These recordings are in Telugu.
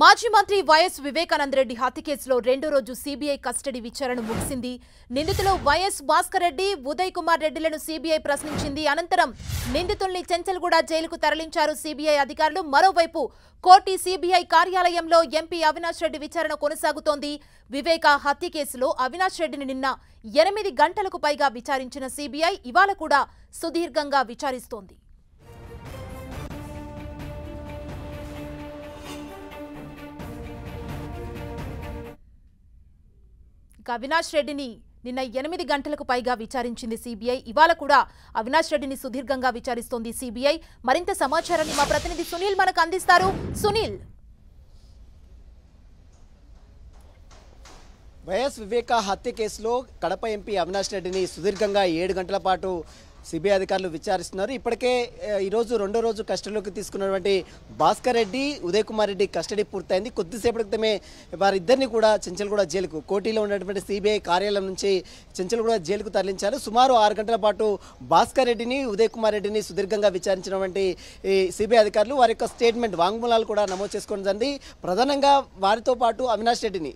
మాజీ మంత్రి వైఎస్ వివేకానందరెడ్డి హత్య కేసులో రెండో రోజు సీబీఐ కస్టడీ విచారణ ముగిసింది నిందితులు వైఎస్ భాస్కర్ రెడ్డి ఉదయ్ కుమార్ రెడ్డిలను సీబీఐ ప్రశ్నించింది అనంతరం నిందితుల్ని చెంచల్గూడ జైలుకు తరలించారు సీబీఐ అధికారులు మరోవైపు కోటి సీబీఐ కార్యాలయంలో ఎంపీ అవినాష్ రెడ్డి విచారణ కొనసాగుతోంది వివేక హత్య కేసులో అవినాష్ రెడ్డిని నిన్న ఎనిమిది గంటలకు పైగా విచారించిన సీబీఐ ఇవాళ కూడా సుదీర్ఘంగా విచారిస్తోంది ఇక అవినాష్ రెడ్డిని నిన్న ఎనిమిది గంటలకు పైగా విచారించింది సిబిఐ ఇవాళ కూడా అవినాష్ రెడ్డిని సుదీర్ఘంగా విచారిస్తోంది సిబిఐ మరింత సమాచారాన్ని మా ప్రతినిధి సునీల్ మనకు అందిస్తారు సునీల్ వైఎస్ వివేకా హత్య కేసులో కడప ఎంపీ అవినాష్ రెడ్డిని సుదీర్ఘంగా ఏడు గంటల పాటు సిబిఐ అధికారులు విచారిస్తున్నారు ఇప్పటికే ఈరోజు రెండో రోజు కస్టడీలోకి తీసుకున్నటువంటి భాస్కర్ రెడ్డి ఉదయ్ కుమార్ రెడ్డి కస్టడీ పూర్తయింది కొద్దిసేపటి క్రితమే వారిద్దరిని కూడా చెంచల్గూడ జైలుకు కోటిలో ఉన్నటువంటి సిబిఐ కార్యాలయం నుంచి చెంచల్గూడ జైలుకు తరలించారు సుమారు ఆరు గంటల పాటు భాస్కర్ రెడ్డిని ఉదయ్ కుమార్ రెడ్డిని సుదీర్ఘంగా విచారించినటువంటి సిబిఐ అధికారులు వారి యొక్క స్టేట్మెంట్ వాంగ్మూలాలు కూడా నమోదు చేసుకోవడం జరిగింది ప్రధానంగా వారితో పాటు అవినాష్ రెడ్డిని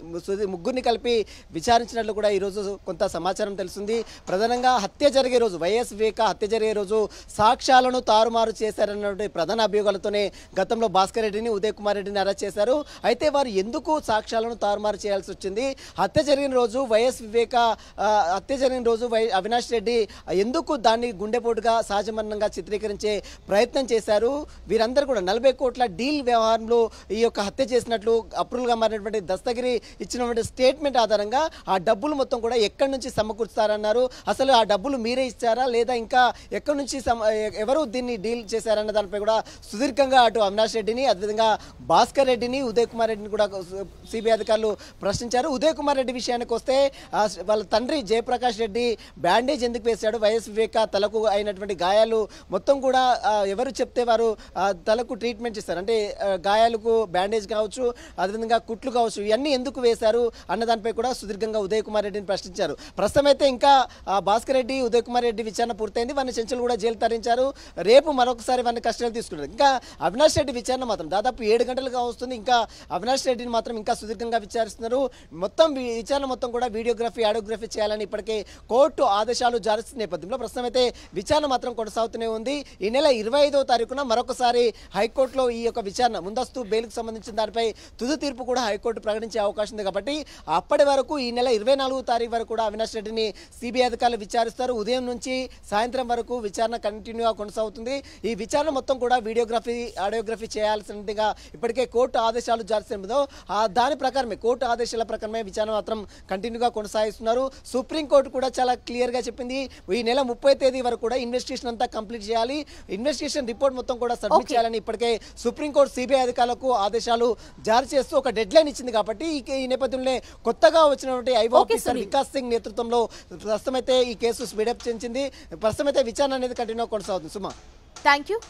ముగ్గురిని కలిపి విచారించినట్లు కూడా ఈరోజు కొంత సమాచారం తెలుస్తుంది ప్రధానంగా హత్య జరిగే రోజు వైఎస్ వివేక లేక హత్య జరిగే రోజు సాక్ష్యాలను తారుమారు చేశారన్నటువంటి ప్రధాన అభియోగాలతోనే గతంలో భాస్కర్ రెడ్డిని ఉదయ్ కుమార్ రెడ్డిని అరెస్ట్ చేశారు అయితే వారు ఎందుకు సాక్ష్యాలను తారుమారు చేయాల్సి వచ్చింది హత్య జరిగిన రోజు వైఎస్ వివేక హత్య జరిగిన రోజు వై అవినాష్ రెడ్డి ఎందుకు దాన్ని గుండెపోటుగా సహజమన్నంగా చిత్రీకరించే ప్రయత్నం చేశారు వీరందరూ కూడా నలభై కోట్ల డీల్ వ్యవహారంలో ఈ యొక్క హత్య చేసినట్లు అప్రూవల్గా మారినటువంటి దస్తగిరి ఇచ్చినటువంటి స్టేట్మెంట్ ఆధారంగా ఆ డబ్బులు మొత్తం కూడా ఎక్కడి నుంచి సమకూర్చారన్నారు అసలు ఆ డబ్బులు మీరే ఇచ్చారా లేదా ఇంకా ఎక్కడి నుంచి ఎవరు దీన్ని డీల్ చేశారన్న దానిపై కూడా సుదీర్ఘంగా అటు అవినాష్ రెడ్డిని అదేవిధంగా భాస్కర్ రెడ్డిని ఉదయ్ కుమార్ రెడ్డిని కూడా సిబిఐ అధికారులు ప్రశ్నించారు ఉదయ్ కుమార్ రెడ్డి విషయానికి వస్తే వాళ్ళ తండ్రి జయప్రకాష్ రెడ్డి బ్యాండేజ్ ఎందుకు వేశాడు వైఎస్ వివేక తలకు అయినటువంటి గాయాలు మొత్తం కూడా ఎవరు చెప్తే వారు తలకు ట్రీట్మెంట్ చేస్తారు అంటే గాయాలకు బ్యాండేజ్ కావచ్చు అదేవిధంగా కుట్లు కావచ్చు ఇవన్నీ ఎందుకు వేశారు అన్న దానిపై కూడా సుదీర్ఘంగా ఉదయ్ కుమార్ రెడ్డిని ప్రశ్నించారు ప్రస్తుతం అయితే ఇంకా భాస్కర్ రెడ్డి ఉదయ్ కుమార్ రెడ్డి విచారణ పూర్తి పూర్తయింది వారిని చెంచులు కూడా జైలు తరించారు రేపు మరొకసారి వారిని కస్టడీలో తీసుకున్నారు ఇంకా అవినాష్ రెడ్డి విచారణ మాత్రం దాదాపు ఏడు గంటలుగా వస్తుంది ఇంకా అవినాష్ రెడ్డిని మాత్రం ఇంకా సుదీర్ఘంగా విచారిస్తున్నారు మొత్తం విచారణ మొత్తం కూడా వీడియోగ్రఫీ ఆడియోగ్రఫీ చేయాలని ఇప్పటికే కోర్టు ఆదేశాలు జారిస్తున్న నేపథ్యంలో ప్రస్తుతం అయితే విచారణ మాత్రం కొనసాగుతూనే ఉంది ఈ నెల ఇరవై ఐదో తారీఖున మరొకసారి హైకోర్టులో ఈ యొక్క విచారణ ముందస్తు బెయిల్కి సంబంధించిన దానిపై తుది తీర్పు కూడా హైకోర్టు ప్రకటించే అవకాశం ఉంది కాబట్టి అప్పటి వరకు ఈ నెల ఇరవై నాలుగో తారీఖు వరకు కూడా అవినాష్ రెడ్డిని సిబిఐ అధికారులు విచారిస్తారు ఉదయం నుంచి సాయంత్రం వరకు విచారణ కంటిన్యూగా కొనసాగుతుంది ఈ విచారణ మొత్తం కూడా వీడియోగ్రఫీ ఆడియోగ్రఫీ చేయాల్సినట్టుగా ఇప్పటికే కోర్టు ఆదేశాలు జారీ చేయడంతో దాని ప్రకారమే కోర్టు ఆదేశాల ప్రకారమే విచారణ మాత్రం కంటిన్యూగా కొనసాగిస్తున్నారు సుప్రీంకోర్టు కూడా చాలా క్లియర్గా చెప్పింది ఈ నెల ముప్పై తేదీ వరకు కూడా ఇన్వెస్టిగేషన్ అంతా కంప్లీట్ చేయాలి ఇన్వెస్టిగేషన్ రిపోర్ట్ మొత్తం కూడా సబ్మిట్ చేయాలని ఇప్పటికే సుప్రీంకోర్టు సిబిఐ అధికారులకు ఆదేశాలు జారీ చేస్తూ ఒక డెడ్ లైన్ ఇచ్చింది కాబట్టి ఈ నేపథ్యంలో కొత్తగా వచ్చినటువంటి ఐఓ ఆఫీసర్ వికాస్ సింగ్ నేతృత్వంలో ప్రస్తుతం అయితే ఈ కేసు స్పీడప్ చేసింది ಸಮೇತ ವಿಚಾರ ಅನ್ನೋದು ಸುಮಾ. Thank you